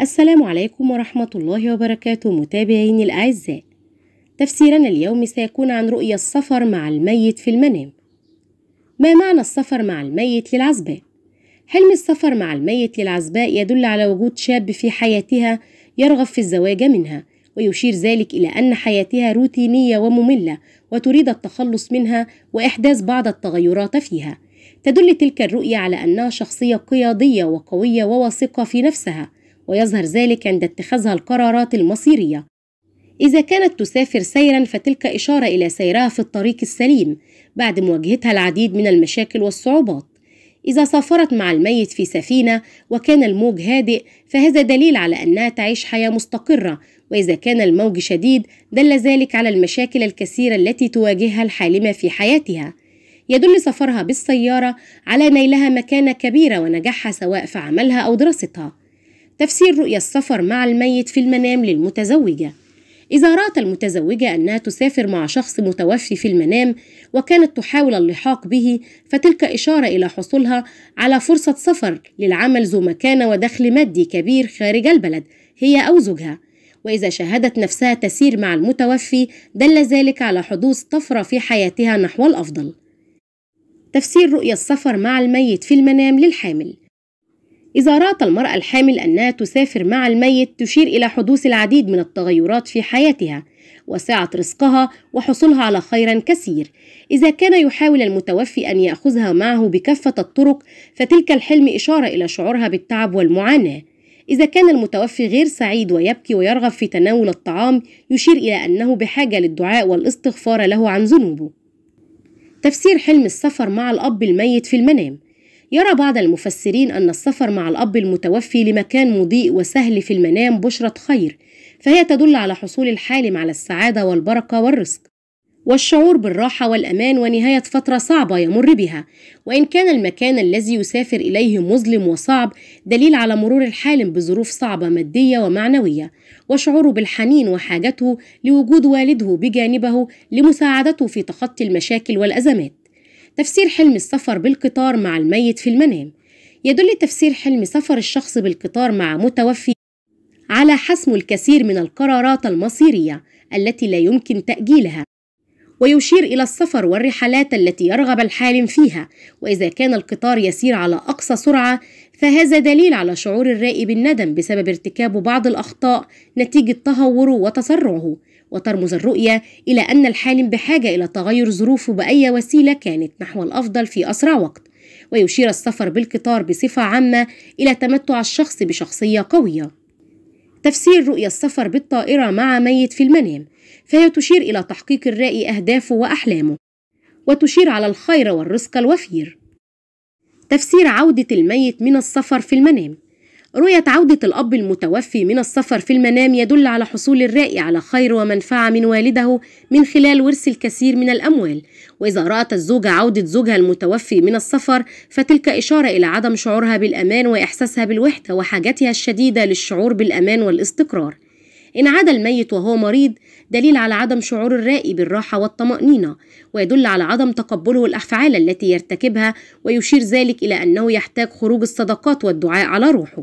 السلام عليكم ورحمة الله وبركاته متابعيني الأعزاء تفسيرنا اليوم سيكون عن رؤية السفر مع الميت في المنام ما معنى السفر مع الميت للعزباء؟ حلم السفر مع الميت للعزباء يدل على وجود شاب في حياتها يرغب في الزواج منها ويشير ذلك إلى أن حياتها روتينية ومملة وتريد التخلص منها وإحداث بعض التغيرات فيها تدل تلك الرؤية على أنها شخصية قيادية وقوية وواثقة في نفسها ويظهر ذلك عند اتخاذها القرارات المصيرية إذا كانت تسافر سيرا فتلك إشارة إلى سيرها في الطريق السليم بعد مواجهتها العديد من المشاكل والصعوبات إذا سافرت مع الميت في سفينة وكان الموج هادئ فهذا دليل على أنها تعيش حياة مستقرة وإذا كان الموج شديد دل ذلك على المشاكل الكثيرة التي تواجهها الحالمة في حياتها يدل سفرها بالسيارة على نيلها مكانة كبيرة ونجاحها سواء في عملها أو دراستها تفسير رؤية السفر مع الميت في المنام للمتزوجة إذا رأت المتزوجة أنها تسافر مع شخص متوفي في المنام وكانت تحاول اللحاق به فتلك إشارة إلى حصولها على فرصة سفر للعمل ذو مكانة ودخل مادي كبير خارج البلد هي أو زوجها وإذا شاهدت نفسها تسير مع المتوفي دل ذلك على حدوث طفرة في حياتها نحو الأفضل تفسير رؤية السفر مع الميت في المنام للحامل إذا رأت المرأة الحامل أنها تسافر مع الميت تشير إلى حدوث العديد من التغيرات في حياتها وسعة رزقها وحصولها على خير كثير إذا كان يحاول المتوفي أن يأخذها معه بكافة الطرق فتلك الحلم إشارة إلى شعورها بالتعب والمعاناة إذا كان المتوفي غير سعيد ويبكي ويرغب في تناول الطعام يشير إلى أنه بحاجة للدعاء والاستغفار له عن ذنوبه تفسير حلم السفر مع الأب الميت في المنام يرى بعض المفسرين أن السفر مع الأب المتوفي لمكان مضيء وسهل في المنام بشرة خير فهي تدل على حصول الحالم على السعادة والبركة والرزق والشعور بالراحة والأمان ونهاية فترة صعبة يمر بها وإن كان المكان الذي يسافر إليه مظلم وصعب دليل على مرور الحالم بظروف صعبة مادية ومعنوية وشعوره بالحنين وحاجته لوجود والده بجانبه لمساعدته في تخطي المشاكل والأزمات تفسير حلم السفر بالقطار مع الميت في المنام يدل تفسير حلم سفر الشخص بالقطار مع متوفي على حسم الكثير من القرارات المصيرية التي لا يمكن تأجيلها ويشير إلى السفر والرحلات التي يرغب الحالم فيها وإذا كان القطار يسير على أقصى سرعة فهذا دليل على شعور الرائي بالندم بسبب ارتكاب بعض الأخطاء نتيجة تهوره وتسرعه وترمز الرؤية إلى أن الحالم بحاجة إلى تغير ظروفه بأي وسيلة كانت نحو الأفضل في أسرع وقت ويشير السفر بالقطار بصفة عامة إلى تمتع الشخص بشخصية قوية تفسير رؤية السفر بالطائرة مع ميت في المنام فهي تشير إلى تحقيق الرأي أهدافه وأحلامه وتشير على الخير والرزق الوفير تفسير عودة الميت من السفر في المنام رؤية عودة الأب المتوفي من السفر في المنام يدل على حصول الرائي على خير ومنفعة من والده من خلال ورث الكثير من الأموال، وإذا رأت الزوجة عودة زوجها المتوفي من السفر فتلك إشارة إلى عدم شعورها بالأمان وإحساسها بالوحدة وحاجتها الشديدة للشعور بالأمان والاستقرار. إن عاد الميت وهو مريض دليل على عدم شعور الرائي بالراحة والطمأنينة ويدل على عدم تقبله الأفعال التي يرتكبها ويشير ذلك إلى أنه يحتاج خروج الصدقات والدعاء على روحه